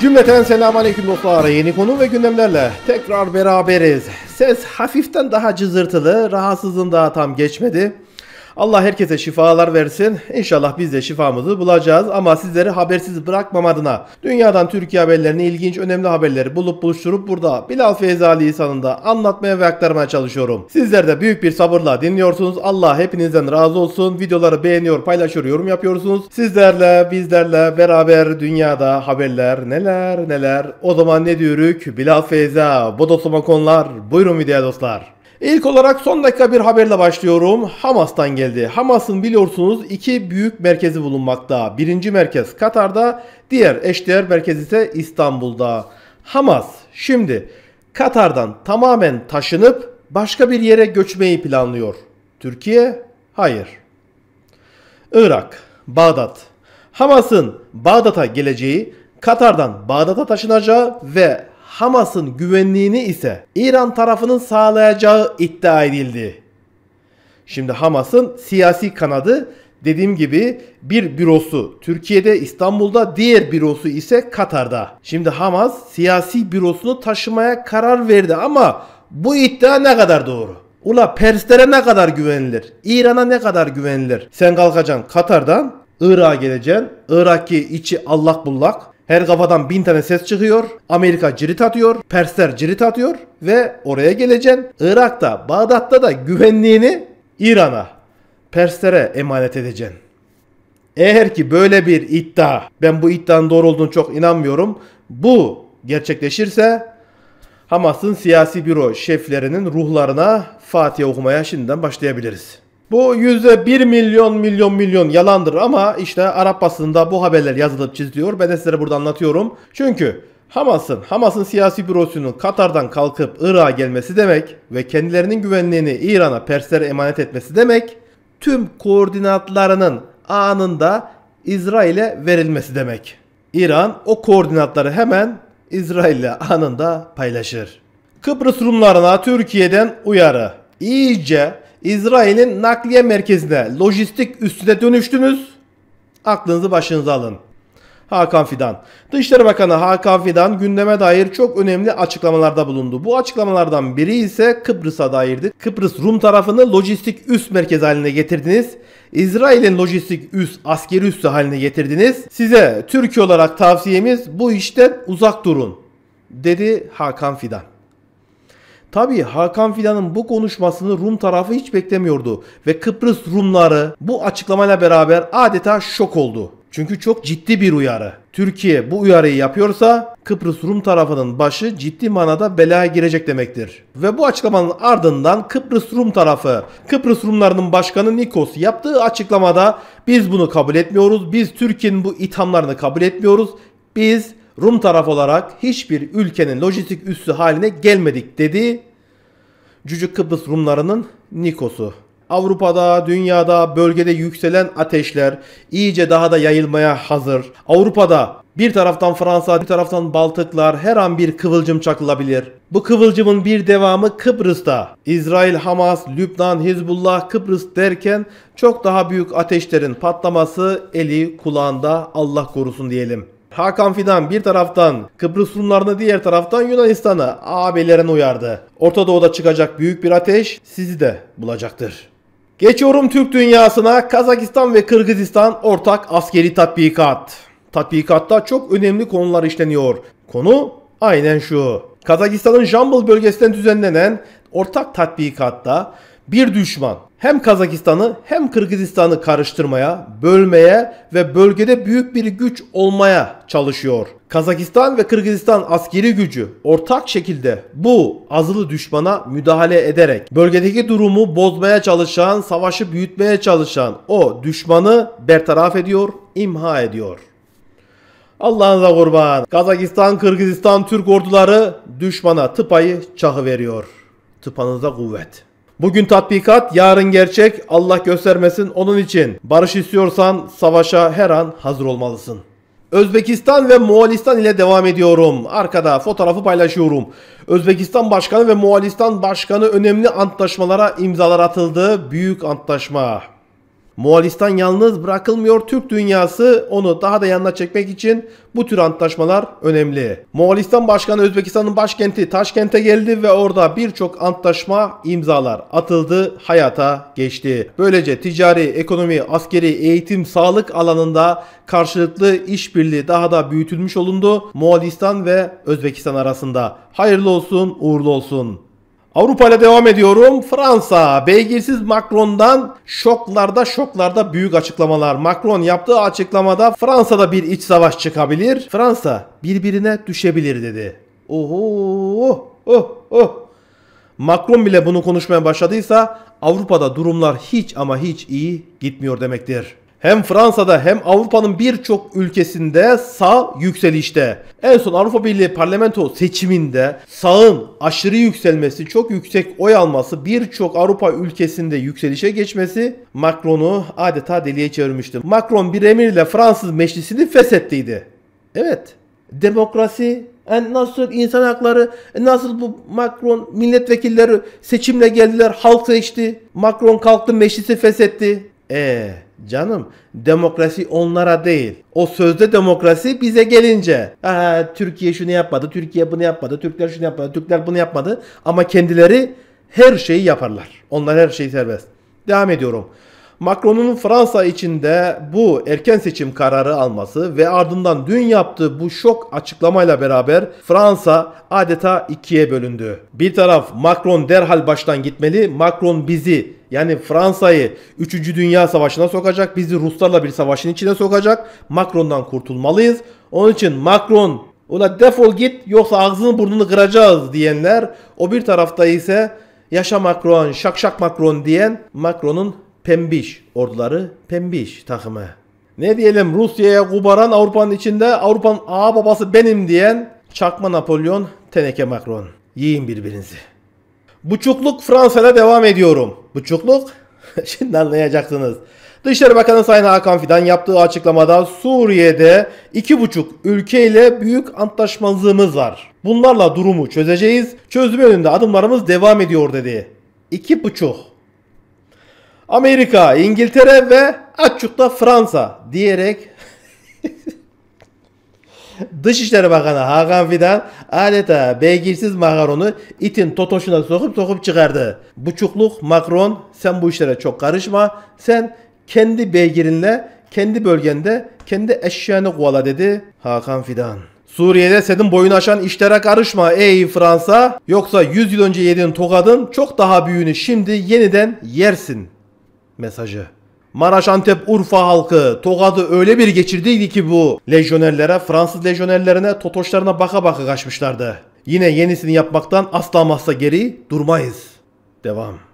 Cümleten selamünaleyküm dostlar. Yeni konu ve gündemlerle tekrar beraberiz. Ses hafiften daha cızırtılı, rahatsızlığın daha tam geçmedi. Allah herkese şifalar versin. İnşallah biz de şifamızı bulacağız ama sizleri habersiz bırakmam adına dünyadan Türkiye haberlerini ilginç önemli haberleri bulup buluşturup burada Bilal Feyzali insanında anlatmaya ve aktarmaya çalışıyorum. Sizler de büyük bir sabırla dinliyorsunuz. Allah hepinizden razı olsun. Videoları beğeniyor, paylaşıyor, yorum yapıyorsunuz. Sizlerle, bizlerle beraber dünyada haberler neler neler. O zaman ne diyoruz? Bilal Feyza, Bodosuma konular. Buyurun videoya dostlar. İlk olarak son dakika bir haberle başlıyorum. Hamas'tan geldi. Hamas'ın biliyorsunuz iki büyük merkezi bulunmakta. Birinci merkez Katar'da, diğer eşdeğer merkez ise İstanbul'da. Hamas şimdi Katar'dan tamamen taşınıp başka bir yere göçmeyi planlıyor. Türkiye? Hayır. Irak, Bağdat. Hamas'ın Bağdat'a geleceği, Katar'dan Bağdat'a taşınacağı ve Hamas'ın güvenliğini ise İran tarafının sağlayacağı iddia edildi. Şimdi Hamas'ın siyasi kanadı dediğim gibi bir bürosu Türkiye'de İstanbul'da diğer bürosu ise Katar'da. Şimdi Hamas siyasi bürosunu taşımaya karar verdi ama bu iddia ne kadar doğru? Ula Perslere ne kadar güvenilir? İran'a ne kadar güvenilir? Sen kalkacaksın Katar'dan Irak'a geleceksin. Irak'ı içi allak bullak. Her kafadan bin tane ses çıkıyor. Amerika cirit atıyor. Persler cirit atıyor. Ve oraya geleceksin. Irak'ta, Bağdat'ta da güvenliğini İran'a, Perslere emanet edeceksin. Eğer ki böyle bir iddia, ben bu iddianın doğru olduğunu çok inanmıyorum. Bu gerçekleşirse Hamas'ın siyasi büro şeflerinin ruhlarına Fatiha okumaya şimdiden başlayabiliriz. Bu yüzde bir milyon milyon milyon yalandır ama işte Arap basında bu haberler yazılıp çiziliyor. Ben de sizlere burada anlatıyorum. Çünkü Hamas'ın, Hamas'ın siyasi bürosunun Katar'dan kalkıp Irak'a gelmesi demek ve kendilerinin güvenliğini İran'a Perslere emanet etmesi demek, tüm koordinatlarının anında İsrail'e verilmesi demek. İran o koordinatları hemen İsrail'le anında paylaşır. Kıbrıs Rumlarına Türkiye'den uyarı. İyice İsrail'in nakliye merkezine lojistik üstüne dönüştünüz. Aklınızı başınıza alın. Hakan Fidan. Dışişleri Bakanı Hakan Fidan gündeme dair çok önemli açıklamalarda bulundu. Bu açıklamalardan biri ise Kıbrıs'a dairdi. Kıbrıs Rum tarafını lojistik üst merkez haline getirdiniz. İsrail'in lojistik üst askeri üssü haline getirdiniz. Size Türkiye olarak tavsiyemiz bu işten uzak durun dedi Hakan Fidan. Tabi Hakan Fidan'ın bu konuşmasını Rum tarafı hiç beklemiyordu ve Kıbrıs Rumları bu açıklamayla beraber adeta şok oldu. Çünkü çok ciddi bir uyarı. Türkiye bu uyarıyı yapıyorsa Kıbrıs Rum tarafının başı ciddi manada belaya girecek demektir. Ve bu açıklamanın ardından Kıbrıs Rum tarafı, Kıbrıs Rumlarının başkanı Nikos yaptığı açıklamada biz bunu kabul etmiyoruz, biz Türkiye'nin bu ithamlarını kabul etmiyoruz, biz Rum taraf olarak hiçbir ülkenin lojistik üssü haline gelmedik dedi. Cücük Kıbrıs Rumlarının Nikos'u. Avrupa'da, dünyada, bölgede yükselen ateşler iyice daha da yayılmaya hazır. Avrupa'da bir taraftan Fransa, bir taraftan Baltıklar her an bir kıvılcım çakılabilir. Bu kıvılcımın bir devamı Kıbrıs'ta. İsrail, Hamas, Lübnan, Hizbullah, Kıbrıs derken çok daha büyük ateşlerin patlaması eli kulağında Allah korusun diyelim. Hakan Fidan bir taraftan Kıbrıs Rumlarını diğer taraftan Yunanistan'ı ağabeylerine uyardı. Orta Doğu'da çıkacak büyük bir ateş sizi de bulacaktır. Geçiyorum Türk dünyasına. Kazakistan ve Kırgızistan ortak askeri tatbikat. Tatbikatta çok önemli konular işleniyor. Konu aynen şu. Kazakistan'ın Jambul bölgesinde düzenlenen ortak tatbikatta bir düşman hem Kazakistan'ı hem Kırgızistan'ı karıştırmaya, bölmeye ve bölgede büyük bir güç olmaya çalışıyor. Kazakistan ve Kırgızistan askeri gücü ortak şekilde bu azılı düşmana müdahale ederek bölgedeki durumu bozmaya çalışan, savaşı büyütmeye çalışan o düşmanı bertaraf ediyor, imha ediyor. Allah'ınıza kurban. Kazakistan, Kırgızistan, Türk orduları düşmana tıpayı çahı veriyor. Tıpanıza kuvvet. Bugün tatbikat, yarın gerçek. Allah göstermesin onun için. Barış istiyorsan savaşa her an hazır olmalısın. Özbekistan ve Moğolistan ile devam ediyorum. Arkada fotoğrafı paylaşıyorum. Özbekistan Başkanı ve Moğolistan Başkanı önemli antlaşmalara imzalar atıldı. Büyük antlaşma. Moğolistan yalnız bırakılmıyor Türk dünyası onu daha da yanına çekmek için bu tür antlaşmalar önemli. Moğolistan Başkanı Özbekistan'ın başkenti Taşkent'e geldi ve orada birçok antlaşma imzalar atıldı, hayata geçti. Böylece ticari, ekonomi, askeri, eğitim, sağlık alanında karşılıklı işbirliği daha da büyütülmüş olundu Moğolistan ve Özbekistan arasında. Hayırlı olsun, uğurlu olsun. Avrupa ile devam ediyorum. Fransa beygirsiz Macron'dan şoklarda şoklarda büyük açıklamalar. Macron yaptığı açıklamada Fransa'da bir iç savaş çıkabilir. Fransa birbirine düşebilir dedi. Oho oh oh, oh. Macron bile bunu konuşmaya başladıysa Avrupa'da durumlar hiç ama hiç iyi gitmiyor demektir. Hem Fransa'da hem Avrupa'nın birçok ülkesinde sağ yükselişte. En son Avrupa Birliği parlamento seçiminde sağın aşırı yükselmesi, çok yüksek oy alması, birçok Avrupa ülkesinde yükselişe geçmesi Macron'u adeta deliye çevirmişti. Macron bir emirle Fransız meclisini feshettiydi. Evet, demokrasi, yani nasıl insan hakları, nasıl bu Macron milletvekilleri seçimle geldiler, halk seçti. Macron kalktı meclisi feshetti. Eee Canım demokrasi onlara değil. O sözde demokrasi bize gelince. Aa, Türkiye şunu yapmadı, Türkiye bunu yapmadı, Türkler şunu yapmadı, Türkler bunu yapmadı. Ama kendileri her şeyi yaparlar. Onlar her şeyi serbest. Devam ediyorum. Macron'un Fransa içinde bu erken seçim kararı alması ve ardından dün yaptığı bu şok açıklamayla beraber Fransa adeta ikiye bölündü. Bir taraf Macron derhal baştan gitmeli. Macron bizi yani Fransa'yı 3. Dünya Savaşı'na sokacak. Bizi Ruslarla bir savaşın içine sokacak. Macron'dan kurtulmalıyız. Onun için Macron Ula defol git yoksa ağzını burnunu kıracağız diyenler o bir tarafta ise yaşa Macron şak şak Macron diyen Macron'un Pembiş orduları Pembiş takımı. Ne diyelim Rusya'ya kubaran Avrupa'nın içinde Avrupa'nın ağa babası benim diyen çakma Napolyon teneke Macron. Yiyin birbirinizi. Buçukluk Fransa'da devam ediyorum. Buçukluk? Şimdi anlayacaksınız. Dışişleri Bakanı Sayın Hakan Fidan yaptığı açıklamada Suriye'de iki buçuk ülke ile büyük antlaşmazlığımız var. Bunlarla durumu çözeceğiz. Çözüm yönünde adımlarımız devam ediyor dedi. İki buçuk Amerika, İngiltere ve açıkta Fransa diyerek Dışişleri Bakanı Hakan Fidan adeta beygirsiz makaronu itin totoşuna sokup sokup çıkardı. Buçukluk Macron sen bu işlere çok karışma. Sen kendi beygirinle kendi bölgende kendi eşyanı kovala dedi Hakan Fidan. Suriye'de senin boyun aşan işlere karışma ey Fransa. Yoksa 100 yıl önce yediğin tokadın çok daha büyüğünü şimdi yeniden yersin mesajı. Maraş, Antep, Urfa halkı Tokat'ı öyle bir geçirdiydi ki bu lejyonerlere, Fransız lejyonerlerine totoşlarına baka baka kaçmışlardı. Yine yenisini yapmaktan asla masa geri durmayız. Devam.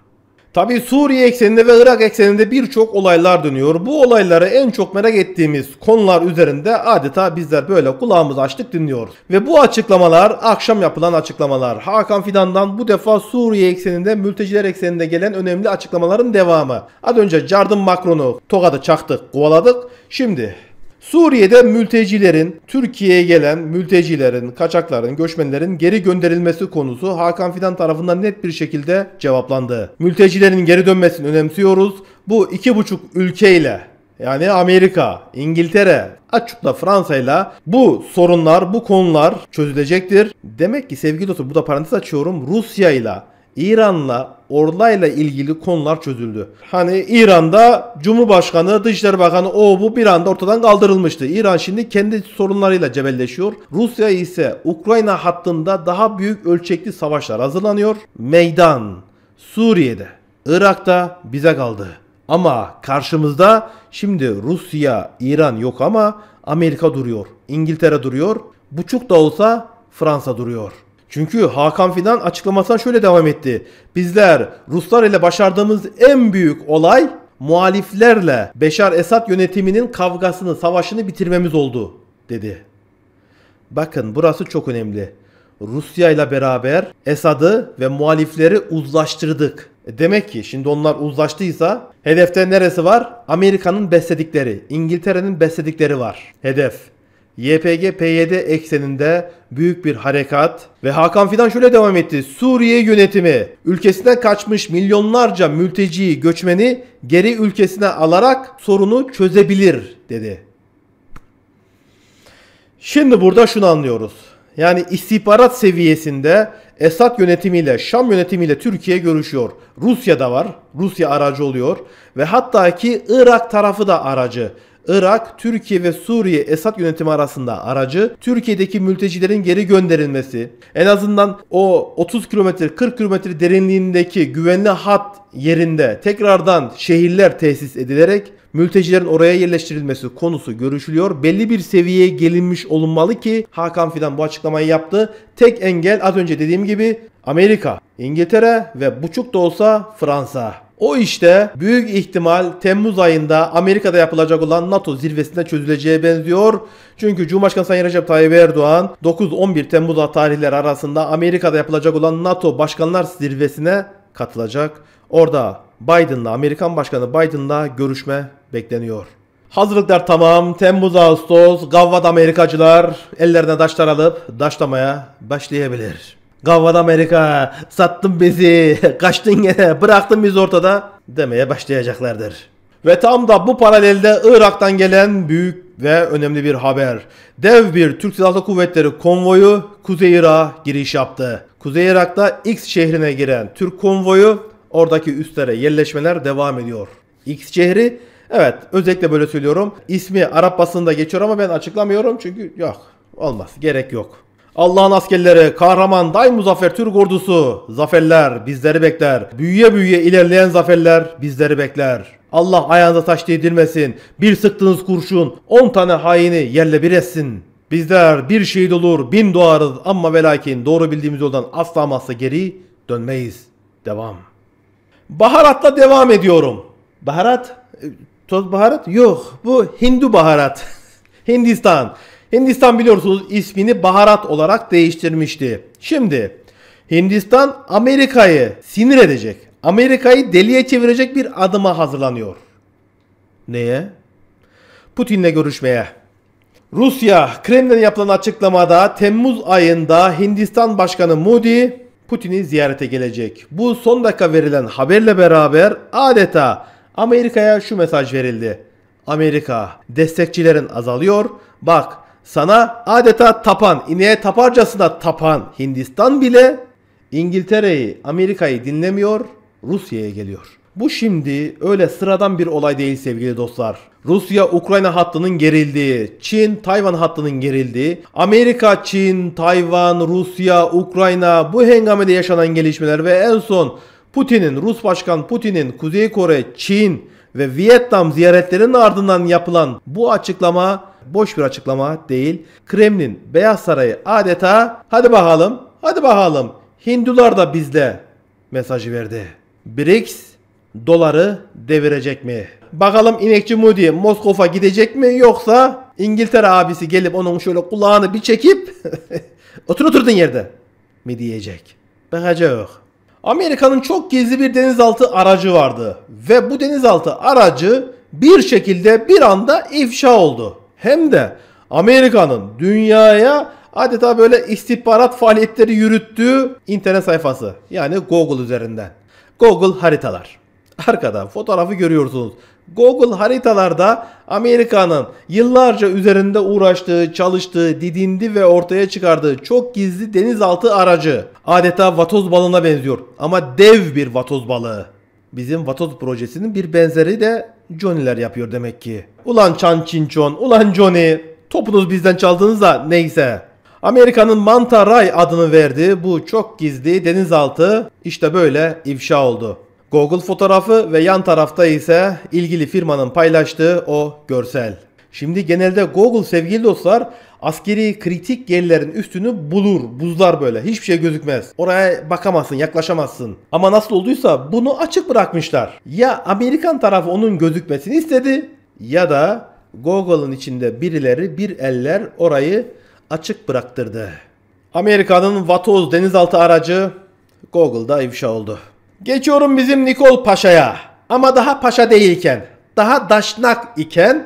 Tabi Suriye ekseninde ve Irak ekseninde birçok olaylar dönüyor. Bu olayları en çok merak ettiğimiz konular üzerinde adeta bizler böyle kulağımızı açtık dinliyoruz. Ve bu açıklamalar akşam yapılan açıklamalar. Hakan Fidan'dan bu defa Suriye ekseninde mülteciler ekseninde gelen önemli açıklamaların devamı. Az önce Jardın Macron'u tokadı çaktık kovaladık. Şimdi Suriye'de mültecilerin, Türkiye'ye gelen mültecilerin, kaçakların, göçmenlerin geri gönderilmesi konusu Hakan Fidan tarafından net bir şekilde cevaplandı. Mültecilerin geri dönmesini önemsiyoruz. Bu iki buçuk ülkeyle yani Amerika, İngiltere, açıkla Fransa ile bu sorunlar, bu konular çözülecektir. Demek ki sevgili dostum bu da parantez açıyorum Rusya ile İran'la orlayla ilgili konular çözüldü. Hani İran'da Cumhurbaşkanı, Dışişleri Bakanı o bu bir anda ortadan kaldırılmıştı. İran şimdi kendi sorunlarıyla cebelleşiyor. Rusya ise Ukrayna hattında daha büyük ölçekli savaşlar hazırlanıyor. Meydan Suriye'de, Irak'ta bize kaldı. Ama karşımızda şimdi Rusya, İran yok ama Amerika duruyor, İngiltere duruyor, buçuk da olsa Fransa duruyor. Çünkü Hakan Fidan açıklamasına şöyle devam etti. Bizler Ruslar ile başardığımız en büyük olay muhaliflerle Beşar Esad yönetiminin kavgasını, savaşını bitirmemiz oldu dedi. Bakın burası çok önemli. Rusya ile beraber Esad'ı ve muhalifleri uzlaştırdık. E, demek ki şimdi onlar uzlaştıysa hedefte neresi var? Amerika'nın besledikleri, İngiltere'nin besledikleri var. Hedef. YPG-PYD ekseninde büyük bir harekat ve Hakan Fidan şöyle devam etti. Suriye yönetimi ülkesinden kaçmış milyonlarca mülteciyi, göçmeni geri ülkesine alarak sorunu çözebilir dedi. Şimdi burada şunu anlıyoruz. Yani istihbarat seviyesinde Esad yönetimiyle, Şam yönetimiyle Türkiye görüşüyor. Rusya da var. Rusya aracı oluyor. Ve hatta ki Irak tarafı da aracı. Irak, Türkiye ve Suriye Esad yönetimi arasında aracı Türkiye'deki mültecilerin geri gönderilmesi, en azından o 30 kilometre 40 kilometre derinliğindeki güvenli hat yerinde tekrardan şehirler tesis edilerek mültecilerin oraya yerleştirilmesi konusu görüşülüyor. Belli bir seviyeye gelinmiş olunmalı ki Hakan Fidan bu açıklamayı yaptı. Tek engel az önce dediğim gibi Amerika, İngiltere ve buçuk da olsa Fransa. O işte büyük ihtimal Temmuz ayında Amerika'da yapılacak olan NATO zirvesinde çözüleceğe benziyor. Çünkü Cumhurbaşkanı Sayın Recep Tayyip Erdoğan 9-11 Temmuz tarihleri arasında Amerika'da yapılacak olan NATO Başkanlar Zirvesine katılacak. Orada Biden'la Amerikan Başkanı Biden'la görüşme bekleniyor. Hazırlıklar tamam. Temmuz Ağustos Gavvad Amerikacılar ellerine taşlar alıp daşlamaya başlayabilir. Gavat Amerika, sattın bizi, kaçtın yere, bıraktın biz ortada demeye başlayacaklardır. Ve tam da bu paralelde Irak'tan gelen büyük ve önemli bir haber. Dev bir Türk Silahlı Kuvvetleri konvoyu Kuzey Irak'a giriş yaptı. Kuzey Irak'ta X şehrine giren Türk konvoyu oradaki üstlere yerleşmeler devam ediyor. X şehri evet özellikle böyle söylüyorum. ismi Arap basında geçiyor ama ben açıklamıyorum çünkü yok olmaz gerek yok. Allah'ın askerleri, kahraman, daim muzaffer Türk ordusu. Zaferler bizleri bekler. Büyüye büyüye ilerleyen zaferler bizleri bekler. Allah ayağınıza taş değdirmesin. Bir sıktığınız kurşun 10 tane haini yerle bir etsin. Bizler bir şehit olur, bin doğarız ama velakin doğru bildiğimiz yoldan asla masa geri dönmeyiz. Devam. Baharatla devam ediyorum. Baharat? Ee, toz baharat? Yok. Bu Hindu baharat. Hindistan. Hindistan biliyorsunuz ismini baharat olarak değiştirmişti. Şimdi Hindistan Amerika'yı sinir edecek. Amerika'yı deliye çevirecek bir adıma hazırlanıyor. Neye? Putin'le görüşmeye. Rusya, Kremlin yapılan açıklamada Temmuz ayında Hindistan Başkanı Modi Putin'i ziyarete gelecek. Bu son dakika verilen haberle beraber adeta Amerika'ya şu mesaj verildi. Amerika destekçilerin azalıyor. Bak sana adeta tapan, ineğe taparcasına tapan Hindistan bile İngiltere'yi, Amerika'yı dinlemiyor, Rusya'ya geliyor. Bu şimdi öyle sıradan bir olay değil sevgili dostlar. Rusya Ukrayna hattının gerildiği, Çin Tayvan hattının gerildiği, Amerika, Çin, Tayvan, Rusya, Ukrayna bu hengamede yaşanan gelişmeler ve en son Putin'in, Rus Başkan Putin'in Kuzey Kore, Çin ve Vietnam ziyaretlerinin ardından yapılan bu açıklama boş bir açıklama değil. Kremlin Beyaz Sarayı adeta hadi bakalım hadi bakalım Hindular da bizde mesajı verdi. BRICS doları devirecek mi? Bakalım inekçi Moody Moskova gidecek mi yoksa İngiltere abisi gelip onun şöyle kulağını bir çekip otur oturdun yerde mi diyecek? Bakacak. Amerika'nın çok gizli bir denizaltı aracı vardı ve bu denizaltı aracı bir şekilde bir anda ifşa oldu hem de Amerika'nın dünyaya adeta böyle istihbarat faaliyetleri yürüttüğü internet sayfası. Yani Google üzerinden. Google haritalar. Arkada fotoğrafı görüyorsunuz. Google haritalarda Amerika'nın yıllarca üzerinde uğraştığı, çalıştığı, didindi ve ortaya çıkardığı çok gizli denizaltı aracı. Adeta vatoz balığına benziyor ama dev bir vatoz balığı. Bizim vatoz projesinin bir benzeri de Johnny'ler yapıyor demek ki. Ulan Chan Chin Çinçon, ulan Johnny. Topunuz bizden çaldınız da neyse. Amerika'nın Manta Ray adını verdiği bu çok gizli denizaltı işte böyle ifşa oldu. Google fotoğrafı ve yan tarafta ise ilgili firmanın paylaştığı o görsel. Şimdi genelde Google sevgili dostlar askeri kritik yerlerin üstünü bulur. Buzlar böyle. Hiçbir şey gözükmez. Oraya bakamazsın, yaklaşamazsın. Ama nasıl olduysa bunu açık bırakmışlar. Ya Amerikan tarafı onun gözükmesini istedi ya da Google'ın içinde birileri bir eller orayı açık bıraktırdı. Amerika'nın Vatoz denizaltı aracı Google'da ifşa oldu. Geçiyorum bizim Nikol Paşa'ya. Ama daha paşa değilken, daha daşnak iken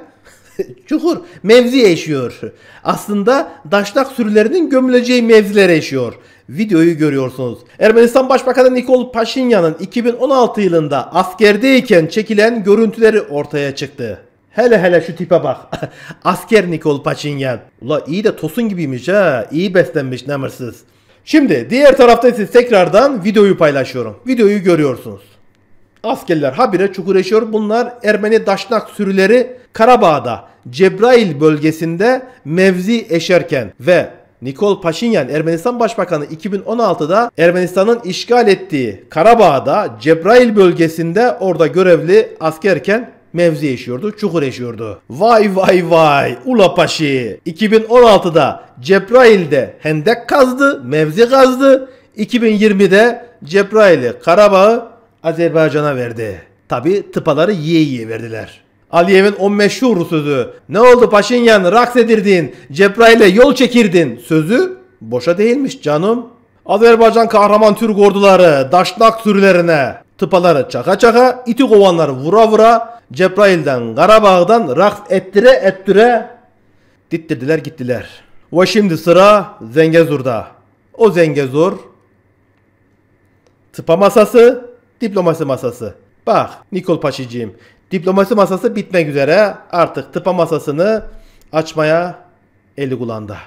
Çukur mevzi eşiyor. Aslında daşlak sürülerinin gömüleceği mevziler eşiyor. Videoyu görüyorsunuz. Ermenistan Başbakanı Nikol Paşinyan'ın 2016 yılında askerdeyken çekilen görüntüleri ortaya çıktı. Hele hele şu tipe bak. Asker Nikol Paşinyan. Ula iyi de tosun gibiymiş ha. İyi beslenmiş namırsız. Şimdi diğer tarafta ise tekrardan videoyu paylaşıyorum. Videoyu görüyorsunuz askerler habire çukur eşiyor Bunlar Ermeni Daşnak sürüleri Karabağ'da Cebrail bölgesinde mevzi eşerken ve Nikol Paşinyan Ermenistan Başbakanı 2016'da Ermenistan'ın işgal ettiği Karabağ'da Cebrail bölgesinde orada görevli askerken mevzi yaşıyordu, çukur yaşıyordu. Vay vay vay Ula Paşi 2016'da Cebrail'de hendek kazdı, mevzi kazdı. 2020'de Cebrail'i Karabağ'ı Azerbaycan'a verdi. Tabi tıpaları yiye yiye verdiler. Aliyev'in o meşhur sözü ne oldu Paşinyan raks edirdin Cebrail'e yol çekirdin sözü boşa değilmiş canım. Azerbaycan kahraman Türk orduları daşnak türlerine, tıpaları çaka çaka iti kovanları vura vura Cebrail'den Karabağ'dan raks ettire ettire dittirdiler gittiler. Ve şimdi sıra Zengezur'da. O Zengezur tıpa masası Diplomasi masası. Bak Nikol Paşiciğim. Diplomasi masası bitmek üzere. Artık tıpa masasını açmaya eli kulağında.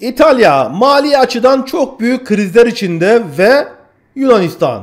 İtalya mali açıdan çok büyük krizler içinde ve Yunanistan.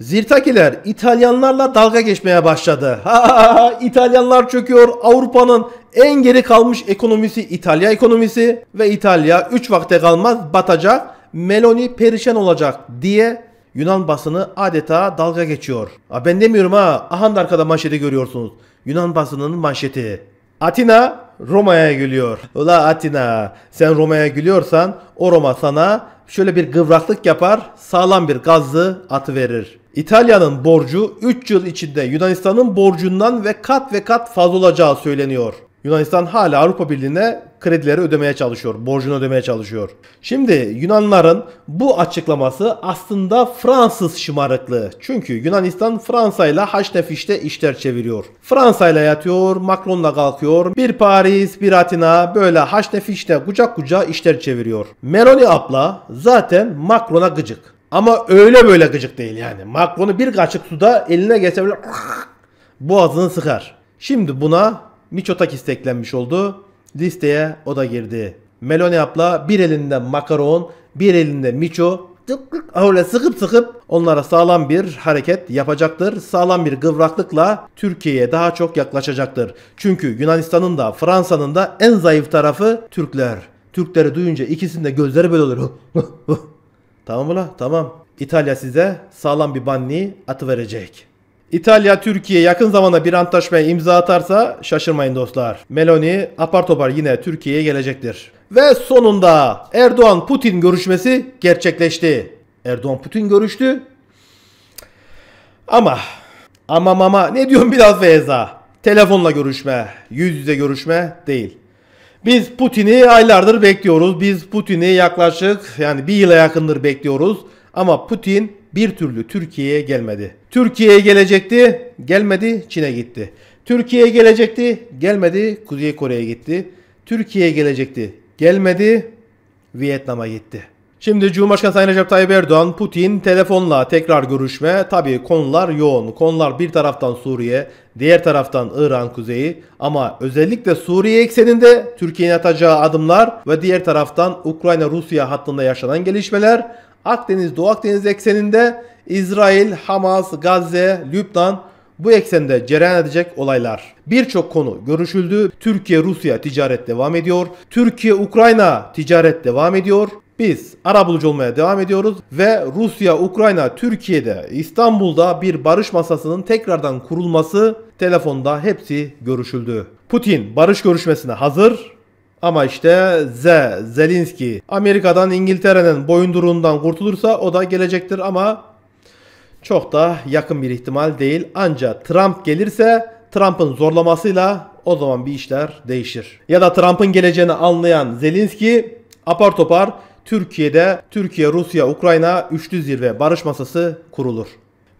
Zirtakiler İtalyanlarla dalga geçmeye başladı. İtalyanlar çöküyor. Avrupa'nın en geri kalmış ekonomisi İtalya ekonomisi ve İtalya 3 vakte kalmaz batacak. Meloni perişan olacak diye Yunan basını adeta dalga geçiyor. A ben demiyorum ha. Ahan arkada manşeti görüyorsunuz. Yunan basınının manşeti. Atina Roma'ya gülüyor. Ula Atina sen Roma'ya gülüyorsan o Roma sana şöyle bir gıvraklık yapar sağlam bir gazlı atı verir. İtalya'nın borcu 3 yıl içinde Yunanistan'ın borcundan ve kat ve kat fazla olacağı söyleniyor. Yunanistan hala Avrupa Birliği'ne kredileri ödemeye çalışıyor, borcunu ödemeye çalışıyor. Şimdi Yunanların bu açıklaması aslında Fransız şımarıklığı. Çünkü Yunanistan Fransa ile haşnefişte işler çeviriyor. Fransa ile yatıyor, Macron'la kalkıyor, bir Paris, bir Atina böyle haşnefişte kucak kucağa işler çeviriyor. Meloni abla zaten Macron'a gıcık. Ama öyle böyle gıcık değil yani. Macron'u bir kaçık suda eline geçse boğazını sıkar. Şimdi buna Miçotakis eklenmiş oldu. Listeye o da girdi. abla bir elinde makaron, bir elinde miço öyle sıkıp sıkıp onlara sağlam bir hareket yapacaktır. Sağlam bir gıvraklıkla Türkiye'ye daha çok yaklaşacaktır. Çünkü Yunanistan'ın da Fransa'nın da en zayıf tarafı Türkler. Türkleri duyunca ikisinin de gözleri böyle olur. tamam mı la? Tamam. İtalya size sağlam bir banni verecek. İtalya Türkiye yakın zamanda bir antlaşmaya imza atarsa şaşırmayın dostlar. Meloni apar topar yine Türkiye'ye gelecektir. Ve sonunda Erdoğan Putin görüşmesi gerçekleşti. Erdoğan Putin görüştü. Ama ama ama ne diyorum biraz Feyza? Telefonla görüşme, yüz yüze görüşme değil. Biz Putin'i aylardır bekliyoruz. Biz Putin'i yaklaşık yani bir yıla yakındır bekliyoruz. Ama Putin bir türlü Türkiye'ye gelmedi. Türkiye'ye gelecekti, gelmedi Çin'e gitti. Türkiye'ye gelecekti, gelmedi Kuzey Kore'ye gitti. Türkiye'ye gelecekti, gelmedi Vietnam'a gitti. Şimdi Cumhurbaşkanı Sayın Recep Tayyip Erdoğan, Putin telefonla tekrar görüşme. Tabii konular yoğun. Konular bir taraftan Suriye, diğer taraftan İran kuzeyi ama özellikle Suriye ekseninde Türkiye'nin atacağı adımlar ve diğer taraftan Ukrayna-Rusya hattında yaşanan gelişmeler Akdeniz, Doğu Akdeniz ekseninde İsrail, Hamas, Gazze, Lübnan bu eksende cereyan edecek olaylar. Birçok konu görüşüldü. Türkiye-Rusya ticaret devam ediyor. Türkiye-Ukrayna ticaret devam ediyor. Biz arabulucu olmaya devam ediyoruz ve Rusya, Ukrayna, Türkiye'de, İstanbul'da bir barış masasının tekrardan kurulması telefonda hepsi görüşüldü. Putin barış görüşmesine hazır. Ama işte Z, Zelinski Amerika'dan İngiltere'nin boyunduruğundan kurtulursa o da gelecektir ama çok da yakın bir ihtimal değil. Ancak Trump gelirse Trump'ın zorlamasıyla o zaman bir işler değişir. Ya da Trump'ın geleceğini anlayan Zelinski apar topar Türkiye'de Türkiye, Rusya, Ukrayna üçlü zirve barış masası kurulur.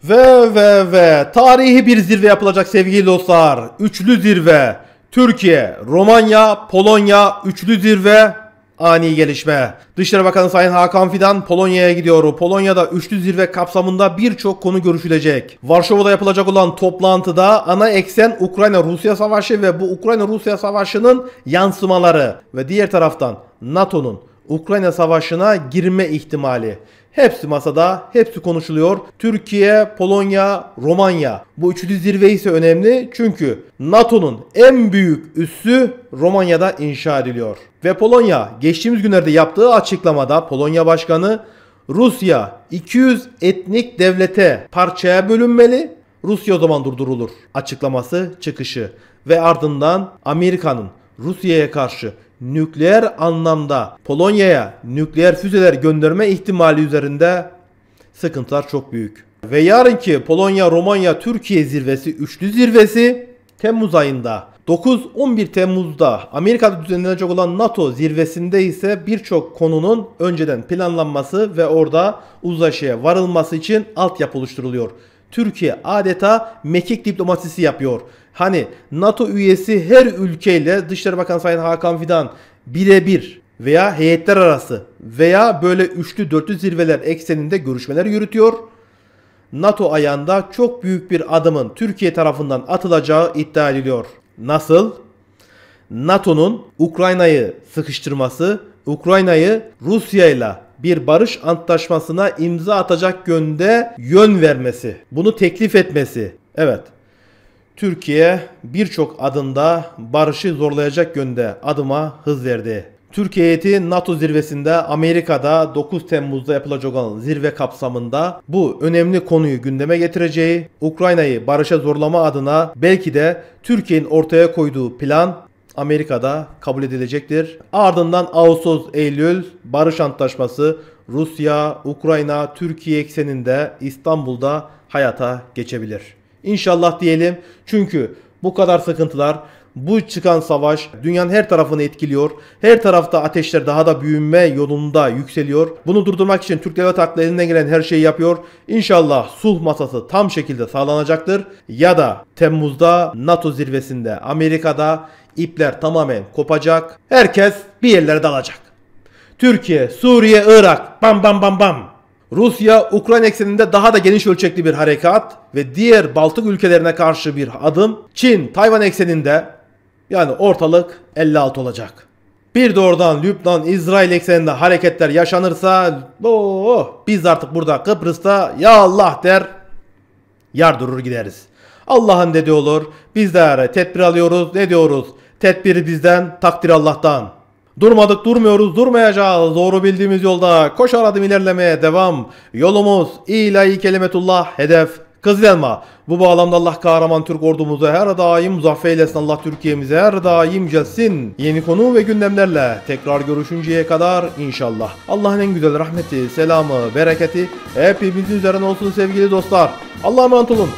Ve ve ve tarihi bir zirve yapılacak sevgili dostlar. Üçlü zirve. Türkiye, Romanya, Polonya üçlü zirve ani gelişme. Dışişleri Bakanı Sayın Hakan Fidan Polonya'ya gidiyor. Polonya'da üçlü zirve kapsamında birçok konu görüşülecek. Varşova'da yapılacak olan toplantıda ana eksen Ukrayna-Rusya savaşı ve bu Ukrayna-Rusya savaşının yansımaları ve diğer taraftan NATO'nun Ukrayna savaşına girme ihtimali. Hepsi masada, hepsi konuşuluyor. Türkiye, Polonya, Romanya. Bu üçlü zirve ise önemli çünkü NATO'nun en büyük üssü Romanya'da inşa ediliyor. Ve Polonya geçtiğimiz günlerde yaptığı açıklamada Polonya Başkanı Rusya 200 etnik devlete parçaya bölünmeli. Rusya o zaman durdurulur açıklaması çıkışı ve ardından Amerika'nın Rusya'ya karşı nükleer anlamda Polonya'ya nükleer füzeler gönderme ihtimali üzerinde sıkıntılar çok büyük. Ve yarınki Polonya, Romanya, Türkiye zirvesi, üçlü zirvesi Temmuz ayında 9-11 Temmuz'da Amerika'da düzenlenecek olan NATO zirvesinde ise birçok konunun önceden planlanması ve orada uzlaşıya varılması için altyapı oluşturuluyor. Türkiye adeta mekik diplomasisi yapıyor. Hani NATO üyesi her ülkeyle Dışişleri Bakanı Sayın Hakan Fidan birebir veya heyetler arası veya böyle üçlü dörtlü zirveler ekseninde görüşmeler yürütüyor. NATO ayağında çok büyük bir adımın Türkiye tarafından atılacağı iddia ediliyor. Nasıl? NATO'nun Ukrayna'yı sıkıştırması, Ukrayna'yı Rusya ile bir barış antlaşmasına imza atacak yönde yön vermesi, bunu teklif etmesi. Evet, Türkiye birçok adında barışı zorlayacak yönde adıma hız verdi. Türkiye heyeti NATO zirvesinde Amerika'da 9 Temmuz'da yapılacak olan zirve kapsamında bu önemli konuyu gündeme getireceği, Ukrayna'yı barışa zorlama adına belki de Türkiye'nin ortaya koyduğu plan Amerika'da kabul edilecektir. Ardından Ağustos, Eylül barış antlaşması Rusya, Ukrayna, Türkiye ekseninde İstanbul'da hayata geçebilir. İnşallah diyelim. Çünkü bu kadar sıkıntılar, bu çıkan savaş dünyanın her tarafını etkiliyor. Her tarafta ateşler daha da büyüme yolunda yükseliyor. Bunu durdurmak için Türk Devlet Aklı elinden gelen her şeyi yapıyor. İnşallah sulh masası tam şekilde sağlanacaktır. Ya da Temmuz'da NATO zirvesinde Amerika'da ipler tamamen kopacak. Herkes bir yerlere dalacak. Türkiye, Suriye, Irak bam bam bam bam. Rusya, Ukrayna ekseninde daha da geniş ölçekli bir harekat ve diğer Baltık ülkelerine karşı bir adım, Çin, Tayvan ekseninde yani ortalık 56 olacak. Bir de oradan Lübnan, İsrail ekseninde hareketler yaşanırsa oh, biz artık burada Kıbrıs'ta ya Allah der yar durur gideriz. Allah'ın dediği olur. Biz de tedbir alıyoruz. Ne diyoruz? Tedbiri bizden, takdir Allah'tan. Durmadık durmuyoruz durmayacağız. Doğru bildiğimiz yolda koşar adım ilerlemeye devam. Yolumuz ilahi kelimetullah hedef Kızılelma. Bu bağlamda Allah kahraman Türk ordumuzu her daim zafer eylesin. Allah Türkiye'mize her daim celsin. Yeni konu ve gündemlerle tekrar görüşünceye kadar inşallah. Allah'ın en güzel rahmeti, selamı, bereketi hepimizin üzerine olsun sevgili dostlar. Allah'a emanet olun.